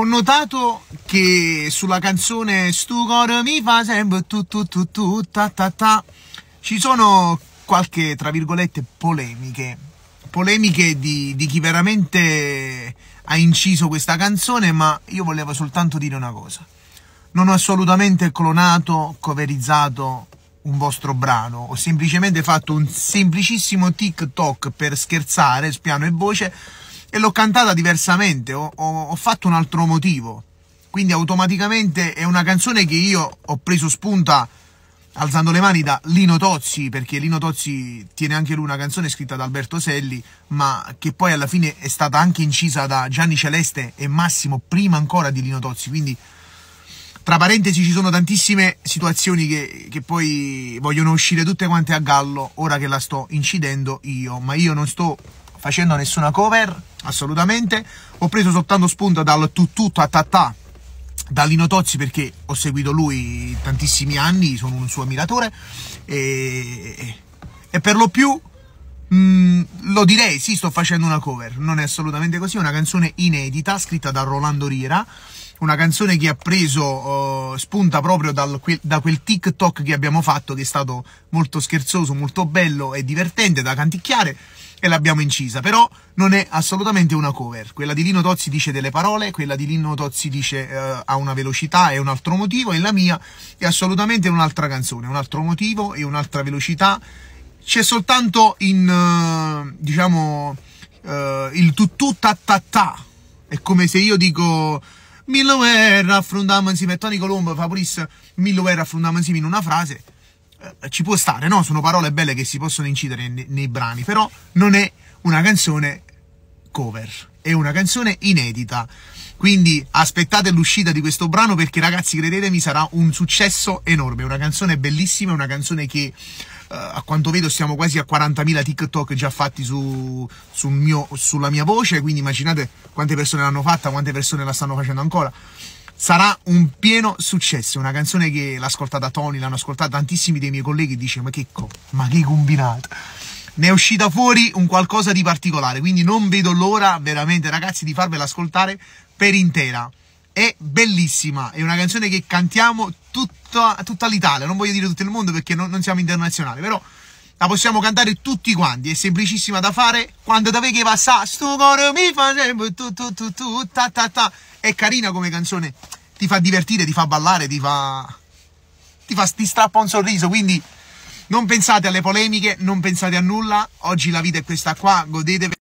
ho notato che sulla canzone Stu cor mi fa sempre tu tu tu tu ta ta ta ci sono qualche, tra virgolette, polemiche. Polemiche di, di chi veramente ha inciso questa canzone, ma io volevo soltanto dire una cosa. Non ho assolutamente clonato, coverizzato un vostro brano, ho semplicemente fatto un semplicissimo TikTok per scherzare, spiano e voce, e l'ho cantata diversamente, ho, ho, ho fatto un altro motivo. Quindi automaticamente è una canzone che io ho preso spunta alzando le mani da Lino Tozzi, perché Lino Tozzi tiene anche lui una canzone scritta da Alberto Selli, ma che poi alla fine è stata anche incisa da Gianni Celeste e Massimo prima ancora di Lino Tozzi. Quindi, tra parentesi, ci sono tantissime situazioni che, che poi vogliono uscire tutte quante a gallo ora che la sto incidendo io, ma io non sto facendo nessuna cover, assolutamente. Ho preso soltanto spunto dal tatà da Lino Tozzi perché ho seguito lui tantissimi anni, sono un suo ammiratore e, e per lo più mh, mm, lo direi, sì sto facendo una cover, non è assolutamente così, è una canzone inedita scritta da Rolando Riera una canzone che ha preso uh, spunta proprio dal, quel, da quel TikTok che abbiamo fatto, che è stato molto scherzoso, molto bello e divertente da canticchiare e l'abbiamo incisa, però non è assolutamente una cover. Quella di Lino Tozzi dice delle parole, quella di Lino Tozzi dice uh, ha una velocità e un altro motivo, e la mia è assolutamente un'altra canzone, un altro motivo e un'altra velocità. C'è soltanto in, uh, diciamo, uh, il tuttu ta ta ta. È come se io dico Mille guerre affrontiamo insieme. e Tony Colombo fa pure mille guerre affrontiamo insieme in una frase. Eh, ci può stare, no? Sono parole belle che si possono incidere nei, nei brani, però non è una canzone cover, è una canzone inedita. Quindi aspettate l'uscita di questo brano perché ragazzi, credetemi, sarà un successo enorme. Una canzone bellissima, una canzone che eh, a quanto vedo siamo quasi a 40.000 TikTok già fatti su, sul mio, sulla mia voce, quindi immaginate quante persone l'hanno fatta, quante persone la stanno facendo ancora. Sarà un pieno successo, una canzone che l'ha ascoltata Tony, l'hanno ascoltata tantissimi dei miei colleghi e dice ma che, co- ma che combinato. Ne è uscita fuori un qualcosa di particolare, quindi non vedo l'ora veramente ragazzi di farvela ascoltare per intera è bellissima, è una canzone che cantiamo tutta, tutta l'Italia, non voglio dire tutto il mondo perché non, non, siamo internazionali, però la possiamo cantare tutti quanti, è semplicissima da fare, quando da che passa, sto cuore mi fa sempre tu tu tu tu ta ta ta, è carina come canzone, ti fa divertire, ti fa ballare, ti fa... ti, fa, ti strappa un sorriso, quindi non pensate alle polemiche, non pensate a nulla, oggi la vita è questa qua, godetevi.